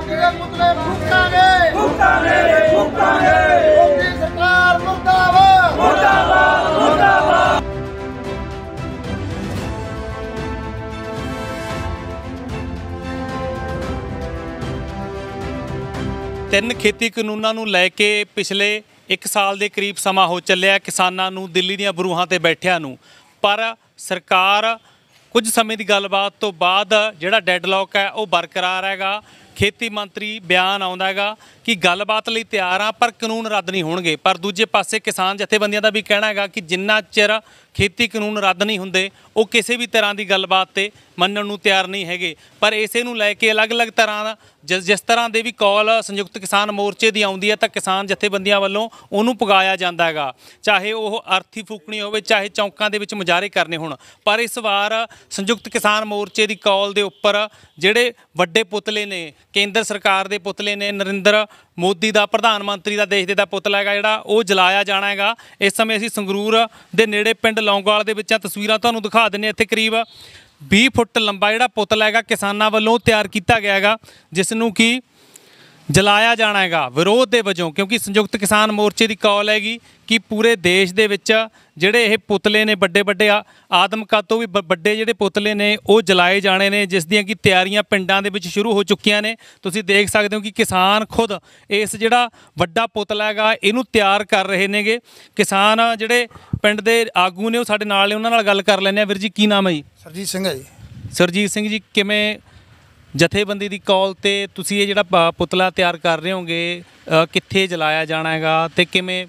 ਸਰਕਾਰ ਮੁਰਦਾਬਾਦ ਮੁਰਦਾਬਾਦ ਮੁਰਦਾਬਾਦ ਤਿੰਨ ਖੇਤੀ ਕਾਨੂੰਨਾਂ ਨੂੰ ਲੈ ਕੇ ਪਿਛਲੇ 1 ਸਾਲ ਦੇ ਕਰੀਬ ਸਮਾਂ ਹੋ ਚੱਲਿਆ ਕਿਸਾਨਾਂ ਨੂੰ ਦਿੱਲੀ ਦੀਆਂ ਬਰੂਹਾਂ ਤੇ ਬੈਠਿਆਂ ਨੂੰ ਪਰ ਸਰਕਾਰ ਕੁਝ ਸਮੇਂ ਦੀ ਗੱਲਬਾਤ ਤੋਂ ਬਾਅਦ ਜਿਹੜਾ ਡੈਡਲੌਕ ਹੈ ਉਹ ਬਰਕਰਾਰ ਹੈਗਾ ਖੇਤੀ ਮੰਤਰੀ ਬਿਆਨ ਆਉਂਦਾ ਹੈਗਾ ਕਿ ਗੱਲਬਾਤ ਲਈ ਤਿਆਰ ਆ ਪਰ ਕਾਨੂੰਨ ਰੱਦ ਨਹੀਂ ਹੋਣਗੇ ਪਰ ਦੂਜੇ ਪਾਸੇ ਕਿਸਾਨ ਜਥੇਬੰਦੀਆਂ ਦਾ ਵੀ ਕਹਿਣਾ ਹੈਗਾ ਕਿ ਜਿੰਨਾ ਚਿਰ ਖੇਤੀ ਕਾਨੂੰਨ ਰੱਦ ਨਹੀਂ ਹੁੰਦੇ ਉਹ ਕਿਸੇ ਵੀ ਤਰ੍ਹਾਂ ਦੀ ਗੱਲਬਾਤ ਤੇ ਮੰਨਣ ਨੂੰ ਤਿਆਰ ਨਹੀਂ ਹੈਗੇ ਪਰ ਇਸੇ ਨੂੰ ਲੈ ਕੇ ਅਲੱਗ-ਅਲੱਗ ਤਰ੍ਹਾਂ ਦਾ ਜਿਸ ਤਰ੍ਹਾਂ ਦੇ ਵੀ ਕਾਲ ਸੰਯੁਕਤ ਕਿਸਾਨ ਮੋਰਚੇ ਦੀ ਆਉਂਦੀ ਹੈ ਤਾਂ ਕਿਸਾਨ ਜਥੇਬੰਦੀਆਂ ਵੱਲੋਂ ਉਹਨੂੰ ਪੁਗਾਇਆ ਜਾਂਦਾ ਹੈਗਾ ਚਾਹੇ ਉਹ ਅਰਥੀ ਫੂਕਣੀ ਹੋਵੇ ਚਾਹੇ ਚੌਂਕਾਂ ਦੇ ਵਿੱਚ ਮੁਜ਼ਾਹਰੇ ਕਰਨੇ ਹੋਣ ਪਰ ਇਸ ਵਾਰ ਸੰਯੁਕਤ ਕਿਸਾਨ ਮੋਰਚੇ ਦੀ ਕਾਲ ਦੇ ਉੱਪਰ ਜਿਹੜੇ ਵੱਡੇ ਪੁਤਲੇ ਨੇ ਕੇਂਦਰ ਸਰਕਾਰ ਦੇ ਪੁਤਲੇ ਨੇ ਨਰਿੰਦਰ ਮੋਦੀ ਦਾ ਪ੍ਰਧਾਨ ਮੰਤਰੀ ਦਾ ਦੇਸ਼ ਦੇ ਦਾ ਪੁੱਤ ਹੈਗਾ ਜਿਹੜਾ ਉਹ ਜਲਾਇਆ ਜਾਣਾ ਹੈਗਾ ਇਸ ਸਮੇਂ ਅਸੀਂ ਸੰਗਰੂਰ ਦੇ ਨੇੜੇ ਪਿੰਡ ਲੌਂਗਵਾਲ ਦੇ ਵਿੱਚਾਂ ਤਸਵੀਰਾਂ ਤੁਹਾਨੂੰ ਦਿਖਾ ਦਿੰਨੇ ਇੱਥੇ ਕਰੀਬ 20 ਫੁੱਟ ਲੰਬਾ ਜਿਹੜਾ ਪੁਤਲਾ ਹੈਗਾ ਕਿਸਾਨਾਂ ਵੱਲੋਂ ਤਿਆਰ ਕੀਤਾ ਗਿਆ ਹੈਗਾ ਜਿਸ ਨੂੰ ਕੀ ਜਲਾਇਆ ਜਾਣਾ ਹੈਗਾ ਵਿਰੋਧ ਦੇ ਵਜੋਂ ਕਿਉਂਕਿ ਸੰਯੁਕਤ ਕਿਸਾਨ ਮੋਰਚੇ ਦੀ ਕਾਲ ਹੈਗੀ ਕਿ ਪੂਰੇ ਦੇਸ਼ ਦੇ ਵਿੱਚ ਜਿਹੜੇ ਇਹ ਪੁਤਲੇ ਨੇ ਵੱਡੇ ਵੱਡੇ ਆਦਮਕਾ ਤੋਂ ਵੀ ਵੱਡੇ ਜਿਹੜੇ ਪੁਤਲੇ ਨੇ ਉਹ ਜਲਾਏ ਜਾਣੇ ਨੇ ਜਿਸ ਦੀਆਂ ਕਿ ਤਿਆਰੀਆਂ ਪਿੰਡਾਂ ਦੇ ਵਿੱਚ ਸ਼ੁਰੂ ਹੋ ਚੁੱਕੀਆਂ ਨੇ ਤੁਸੀਂ ਦੇਖ ਸਕਦੇ ਹੋ ਕਿ ਕਿਸਾਨ ਖੁਦ ਇਸ ਜਿਹੜਾ ਵੱਡਾ ਪੁਤਲਾ ਹੈਗਾ ਇਹਨੂੰ ਤਿਆਰ ਕਰ ਰਹੇ ਨੇਗੇ ਕਿਸਾਨ ਜਿਹੜੇ ਪਿੰਡ ਦੇ ਆਗੂ ਨੇ ਉਹ ਸਾਡੇ ਨਾਲ ਨੇ ਉਹਨਾਂ ਨਾਲ ਗੱਲ ਕਰ ਲੈਂਦੇ ਆ ਵੀਰ ਜੀ ਕੀ ਨਾਮ ਹੈ ਜੀ ਸਰਜੀਤ ਸਿੰਘ ਹੈ ਜੀ ਸਰਜੀਤ ਸਿੰਘ ਜੀ ਕਿਵੇਂ ਜਥੇਬੰਦੀ ਦੀ ਕਾਲ ਤੇ ਤੁਸੀਂ ਇਹ ਜਿਹੜਾ ਪੁਤਲਾ ਤਿਆਰ ਕਰ ਰਹੇ ਹੋਗੇ ਕਿੱਥੇ ਜਲਾਇਆ ਜਾਣਾ ਹੈਗਾ ਤੇ ਕਿਵੇਂ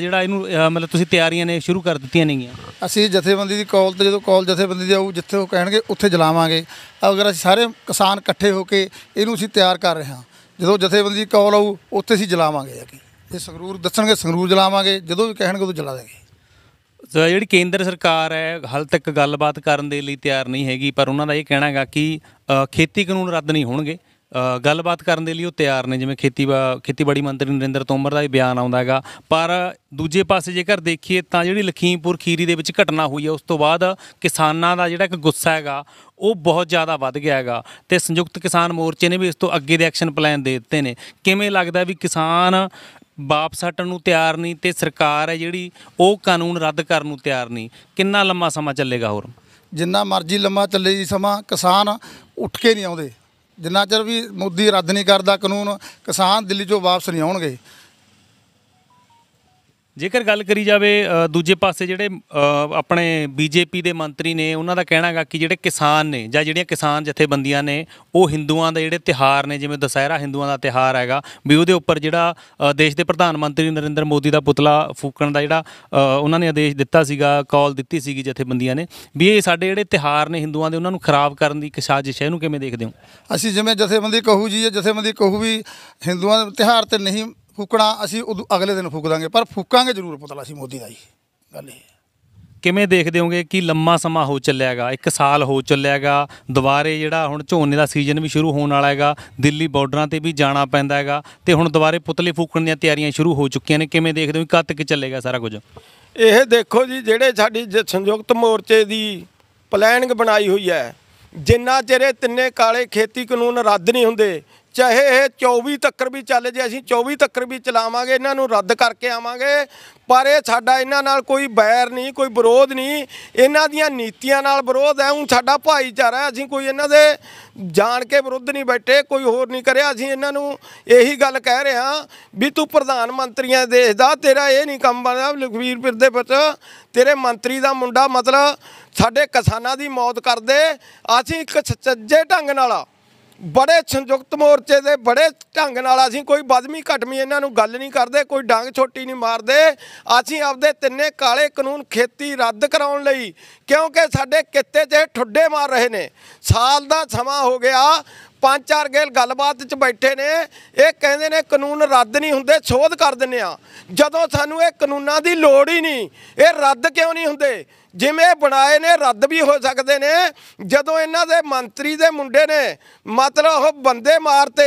ਜਿਹੜਾ ਇਹਨੂੰ ਮਤਲਬ ਤੁਸੀਂ ਤਿਆਰੀਆਂ ਨੇ ਸ਼ੁਰੂ ਕਰ ਦਿੱਤੀਆਂ ਨੇਗੀਆਂ ਅਸੀਂ ਜਥੇਬੰਦੀ ਦੀ ਕਾਲ ਤੇ ਜਦੋਂ ਕਾਲ ਜਥੇਬੰਦੀ ਦੀ ਆਊ ਜਿੱਥੇ ਉਹ ਕਹਿਣਗੇ ਉੱਥੇ ਜਲਾਵਾਂਗੇ ਅਗਰ ਅਸੀਂ ਸਾਰੇ ਕਿਸਾਨ ਇਕੱਠੇ ਹੋ ਕੇ ਇਹਨੂੰ ਅਸੀਂ ਤਿਆਰ ਕਰ ਰਹੇ ਹਾਂ ਜਦੋਂ ਜਥੇਬੰਦੀ ਦੀ ਕਾਲ ਆਊ ਉੱਥੇ ਅਸੀਂ ਜਲਾਵਾਂਗੇ ਜਾ ਕੇ ਇਹ ਸੰਗਰੂਰ ਦੱਸਣਗੇ ਸੰਗਰੂਰ ਜਲਾਵਾਂਗੇ ਜਦੋਂ ਵੀ ਕਹਿਣਗੇ ਉਦੋਂ ਜਲਾ ਦੇਗੇ ਸੋ ਜਿਹੜੀ ਕੇਂਦਰ ਸਰਕਾਰ ਹੈ ਹਾਲ ਤੱਕ ਗੱਲਬਾਤ ਕਰਨ ਦੇ ਲਈ ਤਿਆਰ ਨਹੀਂ ਹੈਗੀ ਪਰ ਉਹਨਾਂ ਦਾ ਇਹ ਕਹਿਣਾ ਹੈਗਾ ਕਿ ਖੇਤੀ ਕਾਨੂੰਨ ਰੱਦ ਨਹੀਂ ਹੋਣਗੇ ਗੱਲਬਾਤ ਕਰਨ ਦੇ ਲਈ ਉਹ ਤਿਆਰ ਨੇ ਜਿਵੇਂ ਖੇਤੀ ਖੇਤੀਬਾੜੀ ਮੰਤਰੀ ਨਰਿੰਦਰ ਤੋਮਰ ਦਾ ਇਹ ਬਿਆਨ ਆਉਂਦਾ ਹੈਗਾ ਪਰ ਦੂਜੇ ਪਾਸੇ ਜੇਕਰ ਦੇਖੀਏ ਤਾਂ ਜਿਹੜੀ ਲਖੀਮਪੁਰ ਖੀਰੀ ਦੇ ਵਿੱਚ ਘਟਨਾ ਹੋਈ ਹੈ ਉਸ ਤੋਂ ਬਾਅਦ ਕਿਸਾਨਾਂ ਦਾ ਜਿਹੜਾ ਇੱਕ ਗੁੱਸਾ ਹੈਗਾ ਉਹ ਬਹੁਤ ਜ਼ਿਆਦਾ ਵੱਧ ਗਿਆ ਹੈਗਾ ਤੇ ਸੰਯੁਕਤ ਕਿਸਾਨ ਮੋਰਚੇ ਨੇ ਵੀ ਇਸ ਤੋਂ ਅੱਗੇ ਦੇ ਐਕਸ਼ਨ ਪਲਾਨ ਦੇ ਦਿੱਤੇ ਨੇ ਕਿਵੇਂ ਲੱਗਦਾ ਵੀ ਕਿਸਾਨ ਵਾਪਸ ਹਟਣ ਨੂੰ ਤਿਆਰ ਨਹੀਂ ਤੇ ਸਰਕਾਰ ਹੈ ਜਿਹੜੀ ਉਹ ਕਾਨੂੰਨ ਰੱਦ ਕਰਨ ਨੂੰ ਤਿਆਰ ਨਹੀਂ ਕਿੰਨਾ ਲੰਮਾ ਸਮਾਂ ਚੱਲੇਗਾ ਹੋਰ ਜਿੰਨਾ ਮਰਜ਼ੀ ਲੰਮਾ ਚੱਲੇ ਜੀ ਸਮਾਂ ਕਿਸਾਨ ਉੱਠ ਕੇ ਨਹੀਂ ਆਉਂਦੇ ਜਿੰਨਾ ਚਿਰ ਵੀ ਮੋਦੀ ਰੱਦ ਨਹੀਂ ਕਰਦਾ ਕਾਨੂੰਨ ਕਿਸਾਨ ਦਿੱਲੀ ਚੋਂ ਵਾਪਸ ਨਹੀਂ ਆਉਣਗੇ ਜੇਕਰ ਗੱਲ ਕਰੀ ਜਾਵੇ ਦੂਜੇ ਪਾਸੇ ਜਿਹੜੇ ਆਪਣੇ ਬੀਜੇਪੀ ਦੇ ਮੰਤਰੀ ਨੇ ਉਹਨਾਂ ਦਾ ਕਹਿਣਾ ਹੈਗਾ ਕਿ ਜਿਹੜੇ ਕਿਸਾਨ ਨੇ ਜਾਂ ਜਿਹੜੀਆਂ ਕਿਸਾਨ ਜਥੇਬੰਦੀਆਂ ਨੇ ਉਹ ਹਿੰਦੂਆਂ ਦੇ ਜਿਹੜੇ ਤਿਹਾਰ ਨੇ ਜਿਵੇਂ ਦਸਹਿਰਾ ਹਿੰਦੂਆਂ ਦਾ ਤਿਹਾਰ ਹੈਗਾ ਵੀ ਉਹਦੇ ਉੱਪਰ ਜਿਹੜਾ ਦੇਸ਼ ਦੇ ਪ੍ਰਧਾਨ ਮੰਤਰੀ ਨਰਿੰਦਰ ਮੋਦੀ ਦਾ ਪੁਤਲਾ ਫੂਕਣ ਦਾ ਜਿਹੜਾ ਉਹਨਾਂ ਨੇ ਆਦੇਸ਼ ਦਿੱਤਾ ਸੀਗਾ ਕਾਲ ਦਿੱਤੀ ਸੀਗੀ ਜਥੇਬੰਦੀਆਂ ਨੇ ਵੀ ਇਹ ਸਾਡੇ ਜਿਹੜੇ ਤਿਹਾਰ ਨੇ ਹਿੰਦੂਆਂ ਦੇ ਉਹਨਾਂ ਨੂੰ ਖਰਾਬ ਕਰਨ ਦੀ ਸਾਜ਼ਿਸ਼ ਹੈ ਇਹਨੂੰ ਕਿਵੇਂ ਦੇਖਦੇ ਹੋ ਅਸੀਂ ਜਿਵੇਂ ਜਥੇਬੰਦੀ ਕਹੂ ਜੀ ਜਥੇਬੰਦੀ ਕਹੂ ਵੀ ਹਿੰਦੂਆਂ ਦੇ ਤਿਹਾਰ ਤੇ ਨਹੀਂ ਫੂਕਣਾ ਅਸੀਂ ਉਹ ਅਗਲੇ ਦਿਨ ਫੂਕ ਦਾਂਗੇ ਪਰ ਫੂਕਾਂਗੇ ਜ਼ਰੂਰ ਪੁਤਲਾ ਸੀ ਮੋਦੀ ਦਾ ਜੀ ਗੱਲ ਇਹ ਕਿਵੇਂ ਦੇਖਦੇ ਹੋਗੇ ਕਿ ਲੰਮਾ ਸਮਾਂ ਹੋ ਚੱਲਿਆਗਾ ਇੱਕ ਸਾਲ ਹੋ ਚੱਲਿਆਗਾ ਦੁਬਾਰੇ ਜਿਹੜਾ ਹੁਣ ਝੋਨੇ ਦਾ ਸੀਜ਼ਨ ਵੀ ਸ਼ੁਰੂ ਹੋਣ ਵਾਲਾ ਹੈਗਾ ਦਿੱਲੀ ਬਾਰਡਰਾਂ ਤੇ ਵੀ ਜਾਣਾ ਪੈਂਦਾ ਹੈਗਾ ਤੇ ਹੁਣ ਦੁਬਾਰੇ ਪੁਤਲੇ ਫੂਕਣ ਦੀਆਂ ਤਿਆਰੀਆਂ ਸ਼ੁਰੂ ਹੋ ਚੁੱਕੀਆਂ ਨੇ ਕਿਵੇਂ ਦੇਖਦੇ ਹੋ ਕਦ ਤੱਕ ਚੱਲੇਗਾ ਸਾਰਾ ਕੁਝ ਇਹ ਦੇਖੋ ਜੀ ਜਿਹੜੇ ਸਾਡੀ ਸੰਯੁਕਤ ਮੋਰਚੇ ਦੀ ਪਲੈਨਿੰਗ ਬਣਾਈ ਹੋਈ ਹੈ ਜਿੰਨਾ ਚਿਰ ਇਹ ਤਿੰਨੇ ਕਾਲੇ ਖੇਤੀ ਕਾਨੂੰਨ ਰੱਦ ਨਹੀਂ ਹੁੰਦੇ ਚਾਹੇ ਇਹ 24 ਤੱਕਰ ਵੀ ਚੱਲ ਜੇ ਅਸੀਂ 24 ਤੱਕਰ ਵੀ ਚਲਾਵਾਂਗੇ ਇਹਨਾਂ ਨੂੰ ਰੱਦ ਕਰਕੇ ਆਵਾਂਗੇ ਪਰ ਇਹ ਸਾਡਾ ਇਹਨਾਂ ਨਾਲ ਕੋਈ ਬੈਰ ਨਹੀਂ ਕੋਈ ਵਿਰੋਧ ਨਹੀਂ ਇਹਨਾਂ ਦੀਆਂ ਨੀਤੀਆਂ ਨਾਲ ਵਿਰੋਧ ਹੈ ਹੁਣ ਸਾਡਾ ਭਾਈਚਾਰਾ ਅਸੀਂ ਕੋਈ ਇਹਨਾਂ ਦੇ ਜਾਣ ਕੇ ਵਿਰੁੱਧ ਨਹੀਂ ਬੈਠੇ ਕੋਈ ਹੋਰ ਨਹੀਂ ਕਰਿਆ ਅਸੀਂ ਇਹਨਾਂ ਨੂੰ ਇਹੀ ਗੱਲ ਕਹਿ ਰਿਹਾ ਵੀ ਤੂੰ ਪ੍ਰਧਾਨ ਮੰਤਰੀਆਂ ਦੇਸ਼ ਦਾ ਤੇਰਾ ਇਹ ਨਹੀਂ ਕੰਮ ਬਣਦਾ ਲਖਵੀਰ ਪਿਰ ਦੇ ਵਿੱਚ ਤੇਰੇ ਮੰਤਰੀ ਦਾ ਮੁੰਡਾ ਮਤਲਬ ਸਾਡੇ ਕਿਸਾਨਾਂ ਦੀ ਮੌਤ ਕਰਦੇ ਅਸੀਂ ਇੱਕ ਸੱਚੇ ਢੰਗ ਨਾਲ ਬੜੇ ਸੰਯੁਕਤ ਮੋਰਚੇ ਦੇ ਬੜੇ ਢੰਗ ਨਾਲ ਅਸੀਂ ਕੋਈ ਬਦਮੀ ਘਟਮੀ ਇਹਨਾਂ ਨੂੰ ਗੱਲ ਨਹੀਂ ਕਰਦੇ ਕੋਈ ਡਾਂਗ ਛੋਟੀ ਨਹੀਂ ਮਾਰਦੇ ਅਸੀਂ ਆਪਦੇ ਤਿੰਨੇ ਕਾਲੇ ਕਾਨੂੰਨ ਖੇਤੀ ਰੱਦ ਕਰਾਉਣ ਲਈ ਕਿਉਂਕਿ ਸਾਡੇ ਕਿੱਤੇ 'ਚ ਠੁੱਡੇ ਮਾਰ ਰਹੇ ਨੇ ਸਾਲ ਦਾ ਸਮਾਂ ਹੋ ਗਿਆ ਪੰਜ ਚਾਰ ਗੇਲ ਗੱਲਬਾਤ 'ਚ ਬੈਠੇ ਨੇ ਇਹ ਕਹਿੰਦੇ ਨੇ ਕਾਨੂੰਨ ਰੱਦ ਨਹੀਂ ਹੁੰਦੇ ਸੋਧ ਕਰ ਦਿੰਨੇ ਆ ਜਦੋਂ ਸਾਨੂੰ ਇਹ ਕਾਨੂੰਨਾਂ ਦੀ ਲੋੜ ਹੀ ਨਹੀਂ ਇਹ ਰੱਦ ਕਿਉਂ ਨਹੀਂ ਹੁੰਦੇ ਜਿਵੇਂ ਬਣਾਏ ਨੇ ਰੱਦ ਵੀ ਹੋ ਸਕਦੇ ਨੇ ਜਦੋਂ ਇਹਨਾਂ ਦੇ ਮੰਤਰੀ ਦੇ ਮੁੰਡੇ ਨੇ ਮਤਲਬ ਉਹ ਬੰਦੇ ਮਾਰਤੇ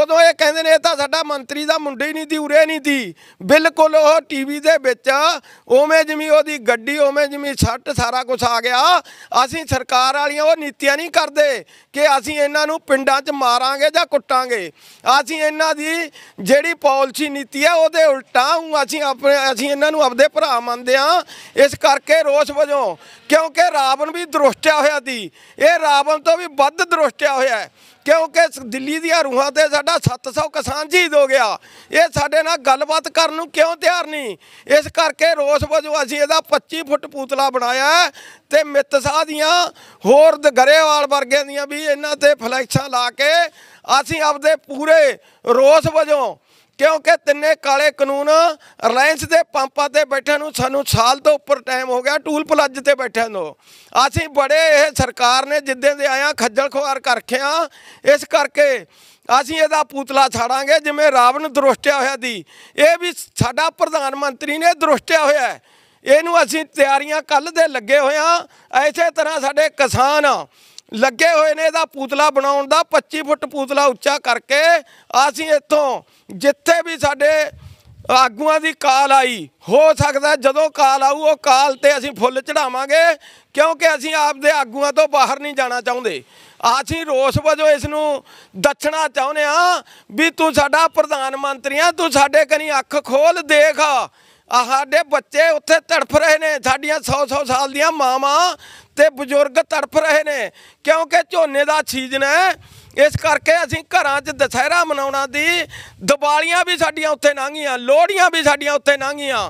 ਉਦੋਂ ਇਹ ਕਹਿੰਦੇ ਨੇ ਇਹ ਤਾਂ ਸਾਡਾ ਮੰਤਰੀ ਦਾ ਮੁੰਡਾ ਹੀ ਨਹੀਂ ਦੀ ਉਰੇ ਨਹੀਂ ਦੀ ਬਿਲਕੁਲ ਉਹ ਟੀਵੀ ਦੇ ਵਿੱਚ ਉਵੇਂ ਜਿਵੇਂ ਉਹਦੀ ਗੱਡੀ ਉਵੇਂ ਜਿਵੇਂ ਛੱਟ ਸਾਰਾ ਕੁਝ ਆ ਗਿਆ ਅਸੀਂ ਸਰਕਾਰ ਵਾਲੀਆਂ ਉਹ ਨੀਤੀਆਂ ਨਹੀਂ ਕਰਦੇ ਕਿ ਅਸੀਂ ਇਹਨਾਂ ਨੂੰ ਪਿੰਡਾਂ 'ਚ ਮਾਰਾਂਗੇ ਜਾਂ ਕੁੱਟਾਂਗੇ ਅਸੀਂ ਇਹਨਾਂ ਦੀ ਜਿਹੜੀ ਪਾਲਿਸੀ ਨੀਤੀ ਹੈ ਉਹਦੇ ਉਲਟਾ ਅਸੀਂ ਆਪਣੇ ਅਸੀਂ ਇਹਨਾਂ ਨੂੰ ਆਪਦੇ ਭਰਾ ਮੰਨਦੇ ਆ ਇਸ ਕਰਕੇ ਰੋਸ ਵਜੋਂ ਕਿਉਂਕਿ ਰਾਵਣ ਵੀ ਦਰੁਸ਼ਟਿਆ ਹੋਇਆ ਸੀ ਇਹ ਰਾਵਣ ਤੋਂ ਵੀ ਵੱਧ ਦਰੁਸ਼ਟਿਆ ਹੋਇਆ ਹੈ ਕਿਉਂਕਿ ਦਿੱਲੀ ਦੀਆਂ ਰੂਹਾਂ ਤੇ ਸਾਡਾ 700 ਕਿਸਾਨ ਜੀ ਹੋ ਗਿਆ ਇਹ ਸਾਡੇ ਨਾਲ ਗੱਲਬਾਤ ਕਰਨ ਨੂੰ ਕਿਉਂ ਤਿਆਰ ਨਹੀਂ ਇਸ ਕਰਕੇ ਰੋਸ ਵਜੋਂ ਅਸੀਂ ਇਹਦਾ 25 ਫੁੱਟ ਪੂਤਲਾ ਬਣਾਇਆ ਤੇ ਮਿੱਤ ਸਾਹ ਦੀਆਂ ਹੋਰ ਗਰੇਵਾਲ ਵਰਗੇ ਦੀਆਂ ਵੀ ਇਹਨਾਂ ਤੇ ਫਲੈਕਸਾਂ ਲਾ ਕੇ ਅਸੀਂ ਆਪਦੇ ਪੂਰੇ ਰੋਸ ਵਜੋਂ ਕਿਉਂਕਿ ਤਿੰਨੇ ਕਾਲੇ ਕਾਨੂੰਨ ਰਿਲਾਇੰਸ ਦੇ ਪੰਪਾਂ ਤੇ ਬੈਠਿਆਂ ਨੂੰ ਸਾਨੂੰ ਸਾਲ ਤੋਂ ਉੱਪਰ ਟਾਈਮ ਹੋ ਗਿਆ ਟੂਲ ਪਲੱਜ ਤੇ ਬੈਠਿਆਂ ਨੂੰ ਅਸੀਂ ਬੜੇ ਇਹ ਸਰਕਾਰ ਨੇ ਜਿੱਦਾਂ ਦੇ ਆਇਆ ਖੱਜਲ ਖੁਆਰ ਕਰਕੇ ਆ ਇਸ ਕਰਕੇ ਅਸੀਂ ਇਹਦਾ ਪੂਤਲਾ ਛਾੜਾਂਗੇ ਜਿਵੇਂ ਰਾਵਣ ਦਰੁਸ਼ਟਿਆ ਹੋਇਆ ਦੀ ਇਹ ਵੀ ਸਾਡਾ ਪ੍ਰਧਾਨ ਮੰਤਰੀ ਨੇ ਦਰੁਸ਼ਟਿਆ ਹੋਇਆ ਇਹਨੂੰ ਅਸੀਂ ਤਿਆਰੀਆਂ ਕੱਲ ਦੇ ਲੱਗੇ ਹੋਇਆ ਐਸੇ ਤਰ੍ਹਾਂ ਸਾਡੇ ਕਿਸਾਨ ਲੱਗੇ ਹੋਏ ਨੇ ਇਹਦਾ ਪੂਤਲਾ ਬਣਾਉਣ ਦਾ 25 ਫੁੱਟ ਪੂਤਲਾ ਉੱਚਾ ਕਰਕੇ ਅਸੀਂ ਇੱਥੋਂ ਜਿੱਥੇ ਵੀ ਸਾਡੇ ਆਗੂਆਂ ਦੀ ਕਾਲ ਆਈ ਹੋ ਸਕਦਾ ਜਦੋਂ ਕਾਲ ਆਊ ਉਹ ਕਾਲ ਤੇ ਅਸੀਂ ਫੁੱਲ ਚੜਾਵਾਂਗੇ ਕਿਉਂਕਿ ਅਸੀਂ ਆਪਦੇ ਆਗੂਆਂ ਤੋਂ ਬਾਹਰ ਨਹੀਂ ਜਾਣਾ ਚਾਹੁੰਦੇ ਅਸੀਂ ਰੋਸ ਵਜੋਂ ਇਸ ਨੂੰ ਦੱਛਣਾ ਚਾਹੁੰਦੇ ਆ ਵੀ ਤੂੰ ਸਾਡਾ ਪ੍ਰਧਾਨ ਮੰਤਰੀ ਆ ਤੂੰ ਸਾਡੇ ਕਨੀ ਅੱਖ ਖੋਲ ਦੇਖ ਸਾਡੇ ਬੱਚੇ ਉੱਥੇ ਤੜਫ ਰਹੇ ਨੇ ਸਾਡੀਆਂ 100-100 ਸਾਲ ਦੀਆਂ ਮਾਵਾਂ ਤੇ ਬਜ਼ੁਰਗ ਤੜਫ ਰਹੇ ਨੇ ਕਿਉਂਕਿ ਝੋਨੇ ਦਾ ਸੀਜ਼ਨ ਹੈ ਇਸ ਕਰਕੇ ਅਸੀਂ ਘਰਾਂ 'ਚ ਦਸਹਿਰਾ ਮਨਾਉਣਾ ਦੀ ਦੀਵਾਲੀਆਂ ਵੀ ਸਾਡੀਆਂ ਉੱਥੇ ਲੰਘੀਆਂ ਲੋਹੜੀਆਂ ਵੀ ਸਾਡੀਆਂ ਉੱਥੇ ਲੰਘੀਆਂ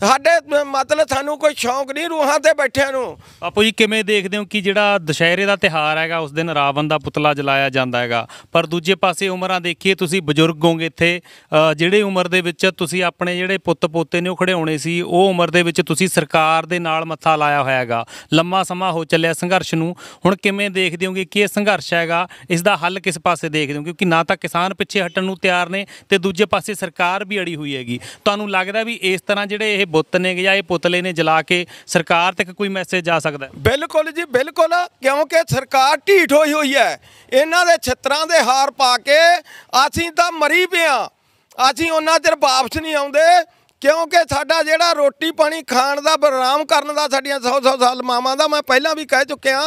ਸਾਡੇ ਮਤਲਬ ਸਾਨੂੰ ਕੋਈ ਸ਼ੌਂਕ ਨਹੀਂ ਰੂਹਾਂ ਤੇ ਬੈਠਿਆਂ ਨੂੰ ਬਾਪੂ ਜੀ ਕਿਵੇਂ ਦੇਖਦੇ ਹੋ ਕਿ ਜਿਹੜਾ ਦੁਸ਼ਹਿਰੇ ਦਾ ਤਿਹਾਰ ਹੈਗਾ ਉਸ ਦਿਨ ਰਾਵਣ ਦਾ ਪੁਤਲਾ ਜਲਾਇਆ ਜਾਂਦਾ ਹੈਗਾ ਪਰ ਦੂਜੇ ਪਾਸੇ ਉਮਰਾਂ ਦੇਖੀਏ ਤੁਸੀਂ ਬਜ਼ੁਰਗ ਹੋਗੇ ਇੱਥੇ ਜਿਹੜੇ ਉਮਰ ਦੇ ਵਿੱਚ ਤੁਸੀਂ ਆਪਣੇ ਜਿਹੜੇ ਪੁੱਤ ਪੋਤੇ ਨੇ ਉਹ ਖੜਿਆਉਣੇ ਸੀ ਉਹ ਉਮਰ ਦੇ ਵਿੱਚ ਤੁਸੀਂ ਸਰਕਾਰ ਦੇ ਨਾਲ ਮੱਥਾ ਲਾਇਆ ਹੋਇਆ ਹੈਗਾ ਲੰਮਾ ਸਮਾਂ ਹੋ ਚੱਲਿਆ ਸੰਘਰਸ਼ ਨੂੰ ਹੁਣ ਕਿਵੇਂ ਦੇਖਦੇ ਹੋਗੇ ਕਿ ਇਹ ਸੰਘਰਸ਼ ਹੈਗਾ ਇਸ ਦਾ ਹੱਲ ਕਿਸ ਪਾਸੇ ਦੇਖਦੇ ਹੋ ਕਿਉਂਕਿ ਨਾ ਤਾਂ ਕਿਸਾਨ ਪਿੱਛੇ ਹਟਣ ਨੂੰ ਤਿਆਰ ਨੇ ਤੇ ਦੂਜੇ ਪਾਸੇ ਸਰਕਾਰ ਵੀ ਅੜੀ ਹੋਈ ਹੈਗੀ ਤੁਹਾਨੂੰ ਲੱਗਦਾ ਵੀ ਇਸ ਤਰ੍ਹਾਂ ਜਿਹੜੇ ਇਹ ਜਿਹੜੇ ਬੁੱਤ ਨੇ ਜਾਂ ਇਹ ਪੁਤਲੇ ਨੇ ਜਲਾ ਕੇ ਸਰਕਾਰ ਤੱਕ ਕੋਈ ਮੈਸੇਜ ਜਾ ਸਕਦਾ ਬਿਲਕੁਲ ਜੀ ਬਿਲਕੁਲ ਕਿਉਂਕਿ ਸਰਕਾਰ ਢੀਠ ਹੋਈ ਹੋਈ ਹੈ ਇਹਨਾਂ ਦੇ ਛਤਰਾਂ ਦੇ ਹਾਰ ਪਾ ਕੇ ਅਸੀਂ ਤਾਂ ਮਰੀ ਪਿਆ ਅਸੀਂ ਉਹਨਾਂ ਚਿਰ ਵਾਪਸ ਨਹੀਂ ਆਉਂਦੇ ਕਿਉਂਕਿ ਸਾਡਾ ਜਿਹੜਾ ਰੋਟੀ ਪਾਣੀ ਖਾਣ ਦਾ ਬਰਾਮ ਕਰਨ ਦਾ ਸਾਡੀਆਂ 100-100 ਸਾਲ ਮਾਵਾਂ ਦਾ ਮੈਂ ਪਹਿਲਾਂ ਵੀ ਕਹਿ ਚੁੱਕਿਆ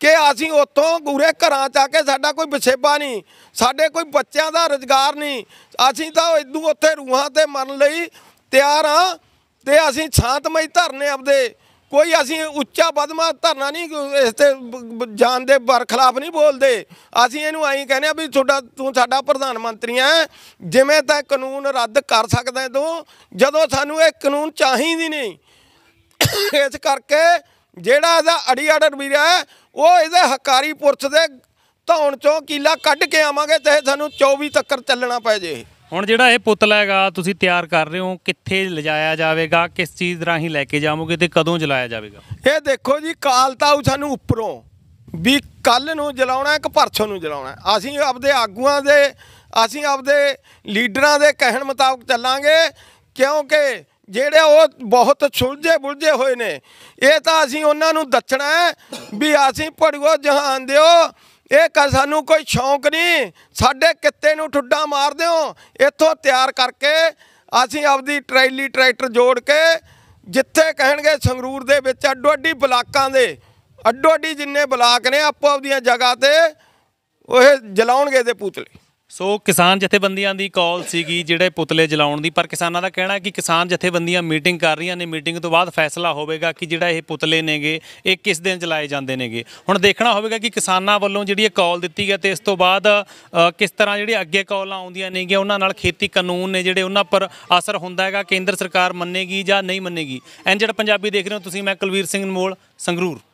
ਕਿ ਅਸੀਂ ਉੱਥੋਂ ਗੂਰੇ ਘਰਾਂ ਚ ਆ ਕੇ ਸਾਡਾ ਕੋਈ ਵਿਛੇਬਾ ਨਹੀਂ ਸਾਡੇ ਕੋਈ ਬੱਚਿਆਂ ਦਾ ਰੋਜ਼ਗਾਰ ਨਹੀਂ ਅਸੀਂ ਤਾਂ ਇਦੋਂ ਉੱਥੇ ਰੂਹਾਂ ਤੇ ਮਰਨ ਲਈ ਤਿਆਰ ਆ ਤੇ ਅਸੀਂ ਸ਼ਾਂਤਮਈ ਧਰਨੇ ਆਪਦੇ ਕੋਈ ਅਸੀਂ ਉੱਚਾ ਬਦਮਾ ਧਰਨਾ ਨਹੀਂ ਇਸ ਤੇ ਜਾਨ ਦੇ ਬਰ ਖਿਲਾਫ ਨਹੀਂ ਬੋਲਦੇ ਅਸੀਂ ਇਹਨੂੰ ਐਂ ਕਹਿੰਦੇ ਆ ਵੀ ਤੁਹਾਡਾ ਤੂੰ ਸਾਡਾ ਪ੍ਰਧਾਨ ਮੰਤਰੀ ਐ ਜਿਵੇਂ ਤਾਂ ਕਾਨੂੰਨ ਰੱਦ ਕਰ ਸਕਦਾ ਤੂੰ ਜਦੋਂ ਸਾਨੂੰ ਇਹ ਕਾਨੂੰਨ ਚਾਹੀਦੀ ਨਹੀਂ ਇਸ ਕਰਕੇ ਜਿਹੜਾ ਇਹਦਾ ਅੜੀ ਅੜ ਹੈ ਉਹ ਇਹਦੇ ਹਕਾਰੀ ਪੁਰਸ਼ ਦੇ ਧੌਣ ਚੋਂ ਕੀਲਾ ਕੱਢ ਕੇ ਆਵਾਂਗੇ ਤੇ ਸਾਨੂੰ 24 ਤੱਕਰ ਚੱਲਣਾ ਪੈ ਜੇ ਹੁਣ ਜਿਹੜਾ ਇਹ ਪੁਤਲਾ ਹੈਗਾ ਤੁਸੀਂ ਤਿਆਰ ਕਰ ਰਹੇ ਹੋ ਕਿੱਥੇ ਲਜਾਇਆ ਜਾਵੇਗਾ ਕਿਸ ਚੀਜ਼ ਰਾਹੀਂ ਲੈ ਕੇ ਜਾਵੋਗੇ ਤੇ ਕਦੋਂ ਜਲਾਇਆ ਜਾਵੇਗਾ ਇਹ ਦੇਖੋ ਜੀ ਕਾਲ ਤਾਉ ਸਾਨੂੰ ਉੱਪਰੋਂ ਵੀ ਕੱਲ ਨੂੰ ਜਲਾਉਣਾ ਹੈ ਕਿ ਪਰਸੋਂ ਨੂੰ ਜਲਾਉਣਾ ਹੈ ਅਸੀਂ ਆਪਦੇ ਆਗੂਆਂ ਦੇ ਅਸੀਂ ਆਪਦੇ ਲੀਡਰਾਂ ਦੇ ਕਹਿਣ ਮੁਤਾਬਕ ਚੱਲਾਂਗੇ ਕਿਉਂਕਿ ਜਿਹੜੇ ਉਹ ਬਹੁਤ ਸੁਲਝੇ ਬੁਲਝੇ ਹੋਏ ਨੇ ਇਹ ਤਾਂ ਅਸੀਂ ਉਹਨਾਂ ਨੂੰ ਦੱਸਣਾ ਹੈ ਵੀ ਅਸੀਂ ਪੜਿਓ ਜਹਾਨ ਦਿਓ ਇਹ ਕਰ ਸਾਨੂੰ ਕੋਈ ਸ਼ੌਂਕ ਨਹੀਂ ਸਾਡੇ ਕਿੱਤੇ ਨੂੰ ਠੁੱਡਾ ਮਾਰਦੇ ਹੋ ਇੱਥੋਂ ਤਿਆਰ ਕਰਕੇ ਅਸੀਂ ਆਪਦੀ ਟਰੈਲੀ ਟਰੈਕਟਰ ਜੋੜ ਕੇ ਜਿੱਥੇ ਕਹਿਣਗੇ ਸੰਗਰੂਰ ਦੇ ਵਿੱਚ ਅੱਡੋ ਅੱਡੀ ਬਲਾਕਾਂ ਦੇ ਅੱਡੋ ਅੱਡੀ ਜਿੰਨੇ ਬਲਾਕ ਨੇ ਆਪੋ ਆਪਦੀਆਂ ਜਗ੍ਹਾ ਤੇ ਉਹ ਜਲਾਉਣਗੇ ਦੇ ਪੂਤਲੇ ਸੋ ਕਿਸਾਨ ਜਥੇਬੰਦੀਆਂ ਦੀ ਕਾਲ ਸੀਗੀ ਜਿਹੜੇ ਪੁਤਲੇ ਜਲਾਉਣ ਦੀ ਪਰ ਕਿਸਾਨਾਂ ਦਾ ਕਹਿਣਾ ਹੈ ਕਿ ਕਿਸਾਨ ਜਥੇਬੰਦੀਆਂ ਮੀਟਿੰਗ ਕਰ ਰਹੀਆਂ ਨੇ ਮੀਟਿੰਗ ਤੋਂ ਬਾਅਦ ਫੈਸਲਾ ਹੋਵੇਗਾ ਕਿ ਜਿਹੜਾ ਇਹ ਪੁਤਲੇ ਨੇਗੇ ਇਹ ਕਿਸ ਦਿਨ ਜਲਾਏ ਜਾਂਦੇ ਨੇਗੇ ਹੁਣ ਦੇਖਣਾ ਹੋਵੇਗਾ ਕਿ ਕਿਸਾਨਾਂ ਵੱਲੋਂ ਜਿਹੜੀ ਇਹ ਕਾਲ ਦਿੱਤੀ ਗਈ ਤੇ ਇਸ ਤੋਂ ਬਾਅਦ ਕਿਸ ਤਰ੍ਹਾਂ ਜਿਹੜੀ ਅੱਗੇ ਕਾਲਾਂ ਆਉਂਦੀਆਂ ਨੇਗੀਆਂ ਉਹਨਾਂ ਨਾਲ ਖੇਤੀ ਕਾਨੂੰਨ ਨੇ ਜਿਹੜੇ ਉਹਨਾਂ ਪਰ ਅਸਰ ਹੁੰਦਾ ਹੈਗਾ ਕੇਂਦਰ ਸਰਕਾਰ ਮੰਨੇਗੀ ਜਾਂ ਨਹੀਂ ਮੰਨੇਗੀ ਐਂਜੜ ਪੰਜਾਬੀ ਦੇਖ ਰਹੇ ਹੋ ਤੁਸੀਂ ਮੈਂ ਕੁਲਵੀਰ ਸਿੰਘ ਨਮੋਲ ਸੰਗਰੂਰ